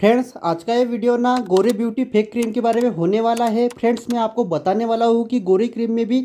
friends आज का ये वीडियो ना गोरे ब्यूटी फेक क्रीम के बारे में होने वाला है फ्रेंड्स मैं आपको बताने वाला हूँ कि गोरे क्रीम में भी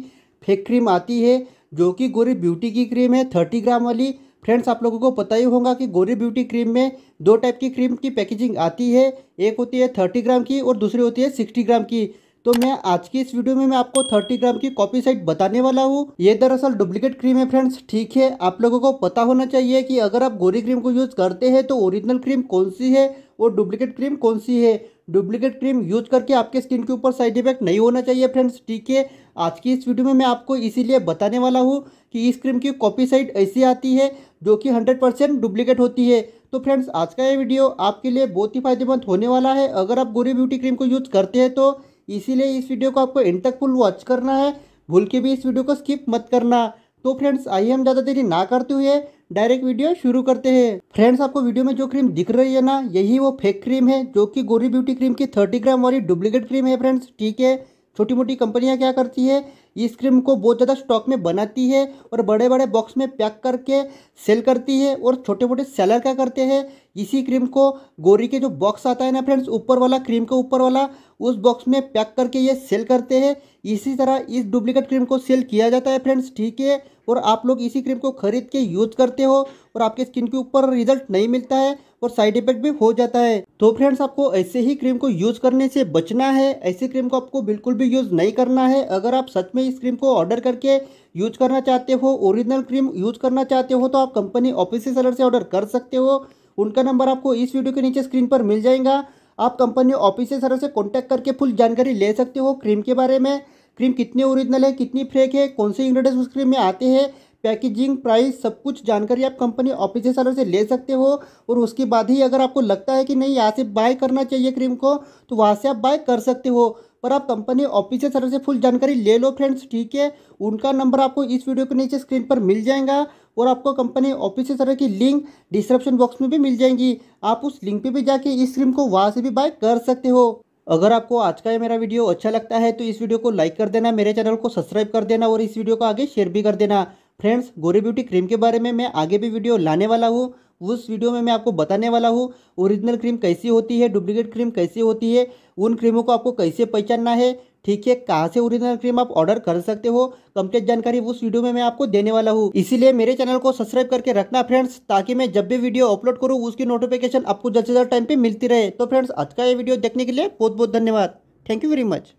फेक क्रीम आती है जो कि गोरे ब्यूटी की क्रीम है थर्टी ग्राम वाली फ्रेंड्स आप लोगों को पता ही होगा कि गोरे ब्यूटी क्रीम में दो टाइप की क्रीम की पैकेजिंग आती है एक होती है थर्टी ग्राम की और दूसरी होती है सिक्सटी ग्राम की तो मैं आज की इस वीडियो में मैं आपको 30 ग्राम की कॉपी साइट बताने वाला हूँ ये दरअसल डुप्लीकेट क्रीम है फ्रेंड्स ठीक है आप लोगों को पता होना चाहिए कि अगर आप गोरी क्रीम को यूज़ करते हैं तो ओरिजिनल क्रीम कौन सी है और डुप्लीकेट क्रीम कौन सी है डुप्लीकेट क्रीम यूज करके आपके स्किन के ऊपर साइड इफेक्ट नहीं होना चाहिए फ्रेंड्स ठीक है आज की इस वीडियो में मैं आपको इसीलिए बताने वाला हूँ कि इस क्रीम की कॉपी साइड ऐसी आती है जो कि 100 परसेंट डुप्लीकेट होती है तो फ्रेंड्स आज का ये वीडियो आपके लिए बहुत ही फायदेमंद होने वाला है अगर आप गोरी ब्यूटी क्रीम को यूज़ करते हैं तो इसीलिए इस वीडियो को आपको एंड तक फुल वॉच करना है भूल के भी इस वीडियो को स्किप मत करना तो फ्रेंड्स आइए हम ज़्यादा देरी ना करते हुए डायरेक्ट वीडियो शुरू करते हैं फ्रेंड्स आपको वीडियो में जो क्रीम दिख रही है ना यही वो फेक क्रीम है जो कि गोरी ब्यूटी क्रीम की थर्टी ग्राम वाली डुप्लीकेट क्रीम है फ्रेंड्स ठीक है छोटी मोटी कंपनियाँ क्या करती है इस क्रीम को बहुत ज़्यादा स्टॉक में बनाती है और बड़े बड़े बॉक्स में पैक करके सेल करती है और छोटे मोटे सेलर क्या करते हैं इसी क्रीम को गोरी के जो बॉक्स आता है ना फ्रेंड्स ऊपर वाला क्रीम के ऊपर वाला उस बॉक्स में पैक करके ये सेल करते हैं इसी तरह इस डुप्लीकेट क्रीम को सेल किया जाता है फ्रेंड्स ठीक है और आप लोग इसी क्रीम को खरीद के यूज़ करते हो और आपके स्किन के ऊपर रिजल्ट नहीं मिलता है और साइड इफेक्ट भी हो जाता है तो फ्रेंड्स आपको ऐसे ही क्रीम को यूज़ करने से बचना है ऐसी क्रीम को आपको बिल्कुल भी यूज़ नहीं करना है अगर आप सच में इस क्रीम को ऑर्डर करके यूज करना चाहते हो ओरिजिनल क्रीम यूज करना चाहते हो तो आप कंपनी ऑफिस सेलर से ऑर्डर कर सकते हो उनका नंबर आपको इस वीडियो के नीचे स्क्रीन पर मिल जाएगा आप कंपनी ऑफिस से से कॉन्टैक्ट करके फुल जानकारी ले सकते हो क्रीम के बारे में क्रीम कितने ओरिजिनल है कितनी फ्रेक है कौन से इंग्रेडिएंट्स उस क्रीम में आते हैं पैकेजिंग प्राइस सब कुछ जानकारी आप कंपनी ऑफिशियल सेलर से ले सकते हो और उसके बाद ही अगर आपको लगता है कि नहीं यहाँ से बाय करना चाहिए क्रीम को तो वहाँ से आप बाय कर सकते हो पर आप कंपनी ऑफिशियल सेलर से फुल जानकारी ले लो फ्रेंड्स ठीक है उनका नंबर आपको इस वीडियो के नीचे स्क्रीन पर मिल जाएगा और आपको कंपनी ऑफिशियल सेलर की लिंक डिस्क्रिप्शन बॉक्स में भी मिल जाएगी आप उस लिंक पर भी जाके इस क्रीम को वहाँ से भी बाय कर सकते हो अगर आपको आज का ये मेरा वीडियो अच्छा लगता है तो इस वीडियो को लाइक कर देना मेरे चैनल को सब्सक्राइब कर देना और इस वीडियो को आगे शेयर भी कर देना फ्रेंड्स गोरी ब्यूटी क्रीम के बारे में मैं आगे भी वीडियो लाने वाला हूँ उस वीडियो में मैं आपको बताने वाला हूँ ओरिजिनल क्रीम कैसी होती है डुप्लीकेट क्रीम कैसी होती है उन क्रीमों को आपको कैसे पहचानना है ठीक है कहाँ से ओरिजिनल क्रीम आप ऑर्डर कर सकते हो कंप्लीट जानकारी उस वीडियो में मैं आपको देने वाला हूँ इसीलिए मेरे चैनल को सब्सक्राइब करके रखना फ्रेंड्स ताकि मैं जब भी वीडियो अपलोड करूँ उसकी नोटिफिकेशन आपको जल्द से जल्द टाइम पर मिलती रहे तो फ्रेंड्स आज का ये वीडियो देखने के लिए बहुत बहुत धन्यवाद थैंक यू वेरी मच